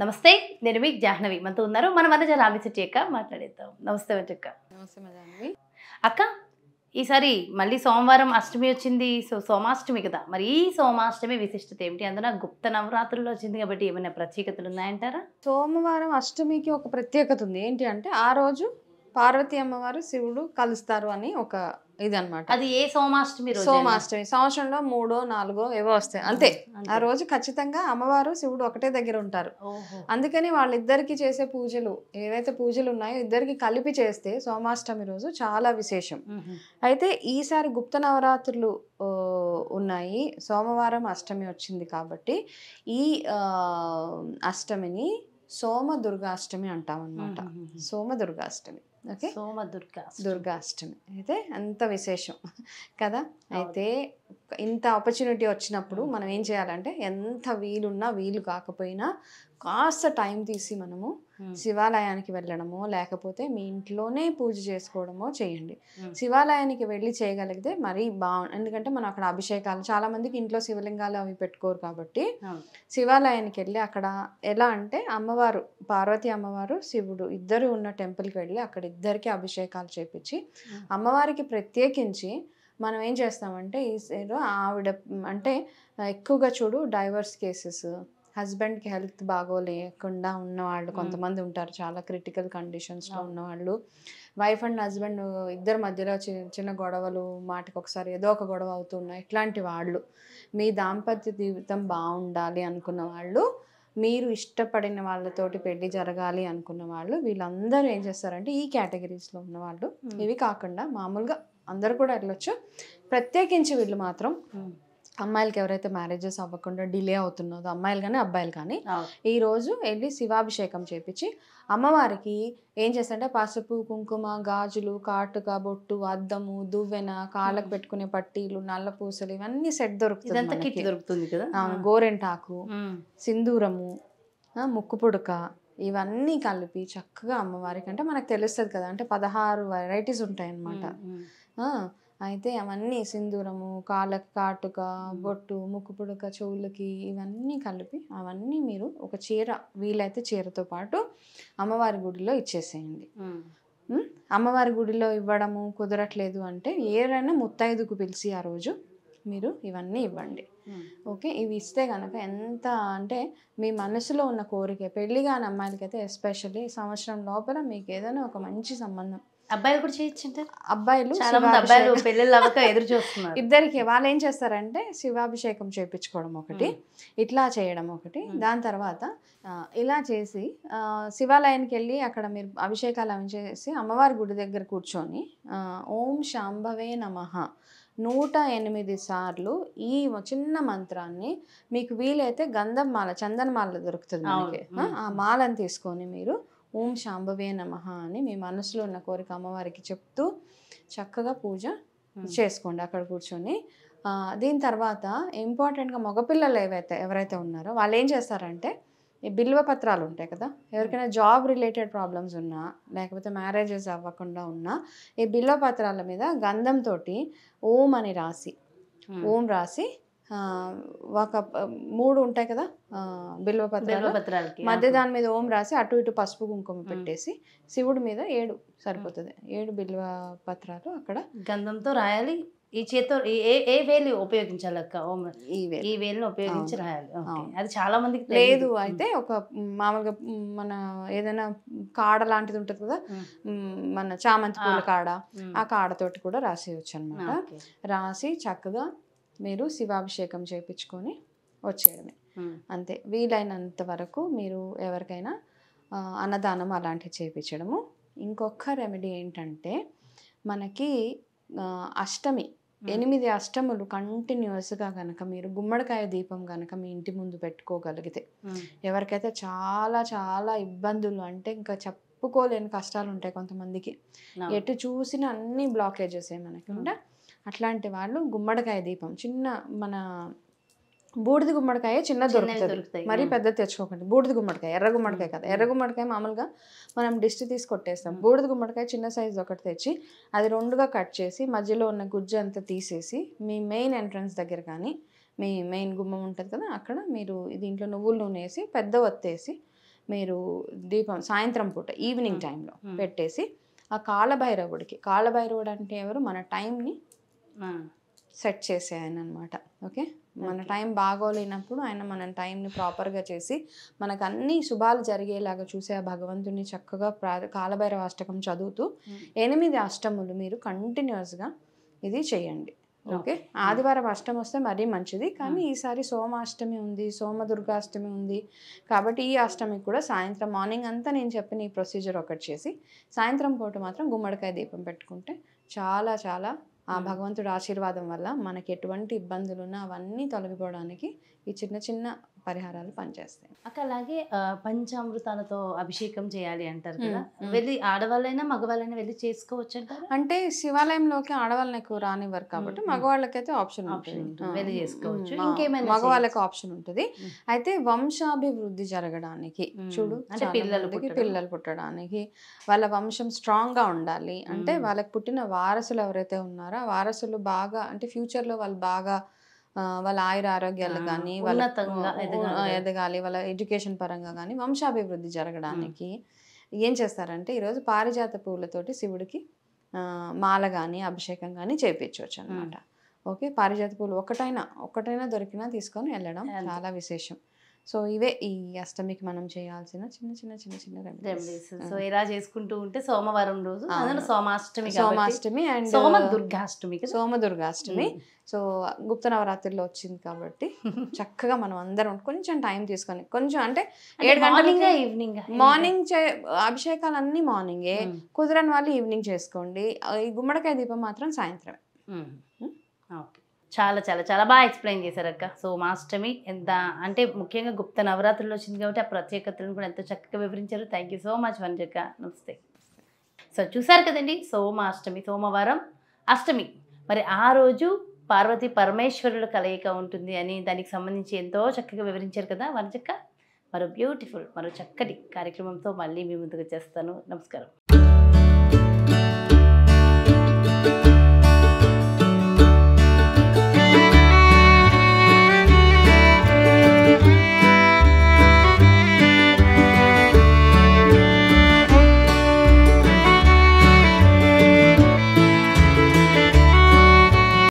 నమస్తే నేను మీ జాహ్నవి మనతో ఉన్నారు మన మనజ రామి చెట్టి అక్క మాట్లాడేద్దాం నమస్తే అక్క నమస్తే అక్క ఈసారి మళ్ళీ సోమవారం అష్టమి వచ్చింది సో సోమాష్టమి కదా మరి ఈ సోమాష్టమి విశిష్టత ఏమిటి అందున గుప్త నవరాత్రులు వచ్చింది కాబట్టి ఏమైనా ప్రత్యేకతలు ఉన్నాయంటారా సోమవారం అష్టమికి ఒక ప్రత్యేకత ఉంది ఏంటి అంటే ఆ రోజు పార్వతీ అమ్మవారు శివుడు కలుస్తారు అని ఒక ఇది అనమాట అది ఏ సోమాష్టమి సోమాష్టమి సంవత్సరంలో మూడో నాలుగో ఏవో వస్తాయి అంతే ఆ రోజు ఖచ్చితంగా అమ్మవారు శివుడు ఒకటే దగ్గర ఉంటారు అందుకని వాళ్ళిద్దరికి చేసే పూజలు ఏవైతే పూజలు ఉన్నాయో ఇద్దరికి కలిపి చేస్తే సోమాష్టమి రోజు చాలా విశేషం అయితే ఈసారి గుప్త నవరాత్రులు ఉన్నాయి సోమవారం అష్టమి వచ్చింది కాబట్టి ఈ అష్టమిని సోమ దుర్గాష్టమి అంటాం అనమాట సోమ దుర్గాష్టమి ఓకే సోమ దుర్గా దుర్గాష్టమి అయితే అంత విశేషం కదా అయితే ఇంత ఆపర్చునిటీ వచ్చినప్పుడు మనం ఏం చేయాలంటే ఎంత వీలున్నా వీలు కాకపోయినా కాస్త టైం తీసి మనము శివాలయానికి వెళ్ళడమో లేకపోతే మీ ఇంట్లోనే పూజ చేసుకోవడమో చేయండి శివాలయానికి వెళ్ళి చేయగలిగితే మరీ బాగు ఎందుకంటే మనం అక్కడ అభిషేకాలు చాలా మందికి ఇంట్లో శివలింగాలు అవి పెట్టుకోరు కాబట్టి శివాలయానికి వెళ్ళి అక్కడ ఎలా అంటే అమ్మవారు పార్వతి అమ్మవారు శివుడు ఇద్దరు ఉన్న టెంపుల్కి వెళ్ళి అక్కడ ఇద్దరికి అభిషేకాలు చేపించి అమ్మవారికి ప్రత్యేకించి మనం ఏం చేస్తామంటే ఈ సైడ్ ఆవిడ అంటే ఎక్కువగా చూడు డైవర్స్ కేసెస్ హస్బెండ్కి హెల్త్ బాగోలేకుండా ఉన్నవాళ్ళు కొంతమంది ఉంటారు చాలా క్రిటికల్ కండిషన్స్లో ఉన్నవాళ్ళు వైఫ్ అండ్ హస్బెండ్ ఇద్దరి మధ్యలో చిన్న గొడవలు మాటకు ఒకసారి ఏదో ఒక గొడవ అవుతున్నాయి ఇట్లాంటి వాళ్ళు మీ దాంపత్య జీవితం బాగుండాలి అనుకున్న వాళ్ళు మీరు ఇష్టపడిన వాళ్ళతోటి పెళ్లి జరగాలి అనుకున్న వాళ్ళు వీళ్ళందరూ ఏం చేస్తారంటే ఈ కేటగిరీస్లో ఉన్నవాళ్ళు ఇవి కాకుండా మామూలుగా అందరు కూడా వెళ్ళొచ్చు ప్రత్యేకించి వీళ్ళు మాత్రం అమ్మాయిలకి ఎవరైతే మ్యారేజెస్ అవ్వకుండా డిలే అవుతున్నదో అమ్మాయిలు కానీ అబ్బాయిలు కానీ ఈ రోజు వెళ్ళి శివాభిషేకం చేపించి అమ్మవారికి ఏం చేస్తారంటే పసుపు కుంకుమ గాజులు కాటుక బొట్టు అద్దము దువ్వెన కాళ్ళకు పెట్టుకునే పట్టీలు నల్ల పూసలు ఇవన్నీ సెట్ దొరుకుతుంది దొరుకుతుంది కదా గోరెంటాకు సింధూరము ముక్కు పుడక ఇవన్నీ కలిపి చక్కగా అమ్మవారికి అంటే మనకు తెలుస్తుంది కదా అంటే పదహారు వెరైటీస్ ఉంటాయి అన్నమాట అయితే అవన్నీ సింధూరము కాళ్ళకు కాటుక బొట్టు ముక్కు పుడక చెవులకి ఇవన్నీ కలిపి అవన్నీ మీరు ఒక చీర వీలైతే చీరతో పాటు అమ్మవారి గుడిలో ఇచ్చేసేయండి అమ్మవారి గుడిలో ఇవ్వడము కుదరట్లేదు అంటే ఏదైనా ముత్తైదుకు పిలిచి ఆ రోజు మీరు ఇవన్నీ ఇవ్వండి ఓకే ఇవి ఇస్తే కనుక ఎంత అంటే మీ మనసులో ఉన్న కోరిక పెళ్ళి కాని అమ్మాయిలకైతే ఎస్పెషల్లీ సంవత్సరం లోపల మీకు ఏదైనా ఒక మంచి సంబంధం అబ్బాయిలు కూడా చేయించుంటారు అబ్బాయిలు అబ్బాయిలు పెళ్ళిళ్ళు అవ్వక ఎదురు చూస్తున్నారు ఇద్దరికి వాళ్ళు ఏం చేస్తారంటే శివాభిషేకం చేయించుకోవడం ఒకటి ఇట్లా చేయడం ఒకటి దాని తర్వాత ఇలా చేసి శివాలయానికి వెళ్ళి అక్కడ మీరు అభిషేకాలు అవి చేసి అమ్మవారి గుడి దగ్గర కూర్చొని ఓం శాంభవే నమ నూట ఎనిమిది సార్లు ఈ చిన్న మంత్రాన్ని మీకు వీలైతే గంధం మాల చందన మాల దొరుకుతుంది ఆ మాలను తీసుకొని మీరు ఓం శాంభవే నమ అని మీ మనసులో ఉన్న కోరిక అమ్మవారికి చెప్తూ చక్కగా పూజ hmm. చేసుకోండి అక్కడ కూర్చొని దీని తర్వాత ఇంపార్టెంట్గా మగపిల్లలు ఏవైతే ఎవరైతే ఉన్నారో వాళ్ళు ఏం చేస్తారంటే ఈ బిల్వ పత్రాలు ఉంటాయి కదా ఎవరికైనా hmm. జాబ్ రిలేటెడ్ ప్రాబ్లమ్స్ ఉన్నా లేకపోతే మ్యారేజెస్ అవ్వకుండా ఉన్నా ఈ బిల్వ పత్రాల మీద గంధంతో ఓం అని రాసి hmm. ఓం రాసి ఒక మూడు ఉంటాయి కదా బిల్వ పత్రాలు మధ్య దాని మీద ఓం రాసి అటు ఇటు పసుపు కుంకుమ పెట్టేసి శివుడి మీద ఏడు సరిపోతుంది ఏడు బిల్వ పత్రాలు అక్కడ గంధంతో రాయాలి ఈ చేత్తో ఏ ఏ వేలు ఉపయోగించాలి అక్క ఓం ఈ వేలు ఉపయోగించి రాయాలి అది చాలా మందికి లేదు అయితే ఒక మామూలుగా మన ఏదైనా కాడ లాంటిది ఉంటుంది కదా మన చామంతి పూల కాడ ఆ కాడతోటి కూడా రాసేయచ్చు అనమాట రాసి చక్కగా మీరు శివాభిషేకం చేయించుకొని వచ్చేయడమే అంతే వీలైనంత వరకు మీరు ఎవరికైనా అన్నదానం అలాంటివి చేయించడము ఇంకొక రెమెడీ ఏంటంటే మనకి అష్టమి ఎనిమిది అష్టములు కంటిన్యూస్గా కనుక మీరు గుమ్మడికాయ దీపం కనుక మీ ఇంటి ముందు పెట్టుకోగలిగితే ఎవరికైతే చాలా చాలా ఇబ్బందులు అంటే ఇంకా చెప్పుకోలేని కష్టాలు ఉంటాయి కొంతమందికి ఎటు చూసిన అన్ని బ్లాకేజెస్ మనకి కూడా అట్లాంటి వాళ్ళు గుమ్మడికాయ దీపం చిన్న మన బూడిద గుమ్మడికాయ చిన్న దొరుకుతుంది మరీ పెద్ద తెచ్చుకోకండి బూడిది గుమ్మడికాయ ఎర్ర గుమ్మడికాయ కదా ఎర్ర గుమ్మడికాయ మామూలుగా మనం డిస్ట్ తీసి కొట్టేస్తాం బూడిద గుమ్మడికాయ చిన్న సైజు ఒకటి తెచ్చి అది రెండుగా కట్ చేసి మధ్యలో ఉన్న గుజ్జు అంతా తీసేసి మీ మెయిన్ ఎంట్రన్స్ దగ్గర కానీ మీ మెయిన్ గుమ్మం ఉంటుంది కదా అక్కడ మీరు దీంట్లో నువ్వుల నూనె వేసి పెద్ద ఒత్తేసి మీరు దీపం సాయంత్రం పూట ఈవినింగ్ టైంలో పెట్టేసి ఆ కాలభైరవుడికి కాలభైరవుడు అంటే ఎవరు మన టైంని సెట్ చేసే ఆయన అనమాట ఓకే మన టైం బాగోలేనప్పుడు ఆయన మన టైంని ప్రాపర్గా చేసి మనకు అన్ని శుభాలు జరిగేలాగా చూసే ఆ భగవంతుని చక్కగా ప్రా కాలభైరవ అష్టకం చదువుతూ ఎనిమిది అష్టములు మీరు కంటిన్యూస్గా ఇది చేయండి ఓకే ఆదివారం అష్టమి వస్తే మరీ మంచిది కానీ ఈసారి సోమాష్టమి ఉంది సోమదుర్గాష్టమి ఉంది కాబట్టి ఈ అష్టమి కూడా సాయంత్రం మార్నింగ్ అంతా నేను చెప్పిన ఈ ప్రొసీజర్ ఒకటి చేసి సాయంత్రం పూట మాత్రం గుమ్మడికాయ దీపం పెట్టుకుంటే చాలా చాలా ఆ భగవంతుడు ఆశీర్వాదం వల్ల మనకి ఎటువంటి ఇబ్బందులున్నా అవన్నీ తొలగిపోవడానికి ఈ చిన్న చిన్న పరిహారాలు పనిచేస్తాయి అక్క అలాగే పంచామృతాలతో అభిషేకం చేయాలి అంటారు కదా వెళ్ళి ఆడవాళ్ళైనా మగవాళ్ళైనా వెళ్ళి చేసుకోవచ్చు అంటే శివాలయంలోకి ఆడవాళ్ళని ఎక్కువ రానివ్వరు కాబట్టి మగవాళ్ళకైతే ఆప్షన్ వెళ్ళి చేసుకోవచ్చు ఇంకేమైనా మగవాళ్ళకి ఆప్షన్ ఉంటుంది అయితే వంశాభివృద్ధి జరగడానికి చూడు అంటే పిల్లలకి పిల్లలు పుట్టడానికి వాళ్ళ వంశం స్ట్రాంగ్ గా ఉండాలి అంటే వాళ్ళకి పుట్టిన వారసులు ఎవరైతే ఉన్నారో వారసులు బాగా అంటే ఫ్యూచర్ లో వాళ్ళు బాగా వాళ్ళ ఆయుర ఆరోగ్యాలు కానీ వాళ్ళ ఎదగాలి వాళ్ళ ఎడ్యుకేషన్ పరంగా కానీ వంశాభివృద్ధి జరగడానికి ఏం చేస్తారంటే ఈరోజు పారిజాత పువ్వులతోటి శివుడికి మాల కానీ అభిషేకం కానీ చేయించవచ్చు అనమాట ఓకే పారిజాత పువ్వులు ఒకటైనా ఒకటైనా దొరికినా తీసుకొని వెళ్ళడం చాలా విశేషం సో ఇవే ఈ అష్టమికి మనం చేయాల్సిన చిన్న చిన్న చిన్న చిన్న రెమెడీస్ సో ఇలా చేసుకుంటూ ఉంటే సోమవారం రోజు సోమాష్టమి సోమాష్టమి అండ్ సోమ దుర్గాష్టమి సోమ దుర్గాష్టమి సో గుప్త నవరాత్రిలో వచ్చింది కాబట్టి చక్కగా మనం అందరం కొంచెం టైం తీసుకొని కొంచెం అంటే ఏడు గంటల ఈవినింగ్ మార్నింగ్ చే అభిషేకాలు అన్నీ మార్నింగే కుదరని వాళ్ళు ఈవినింగ్ చేసుకోండి ఈ గుమ్మడికాయ దీపం మాత్రం సాయంత్రమే ఓకే చాలా చాలా చాలా బాగా ఎక్స్ప్లెయిన్ చేశారు అక్క సో మాస్టమి ఎంత అంటే ముఖ్యంగా గుప్త నవరాత్రులు వచ్చింది కాబట్టి ఆ ప్రత్యేకతలను కూడా ఎంతో చక్కగా వివరించారు థ్యాంక్ సో మచ్ వంజక్క నమస్తే సో చూసారు కదండి సోమాష్టమి సోమవారం అష్టమి మరి ఆ రోజు పార్వతి పరమేశ్వరుల కలయిక ఉంటుంది అని దానికి సంబంధించి ఎంతో చక్కగా వివరించారు కదా వంజక్క మరో బ్యూటిఫుల్ మరో చక్కటి కార్యక్రమంతో మళ్ళీ మీ ముందుకు చేస్తాను నమస్కారం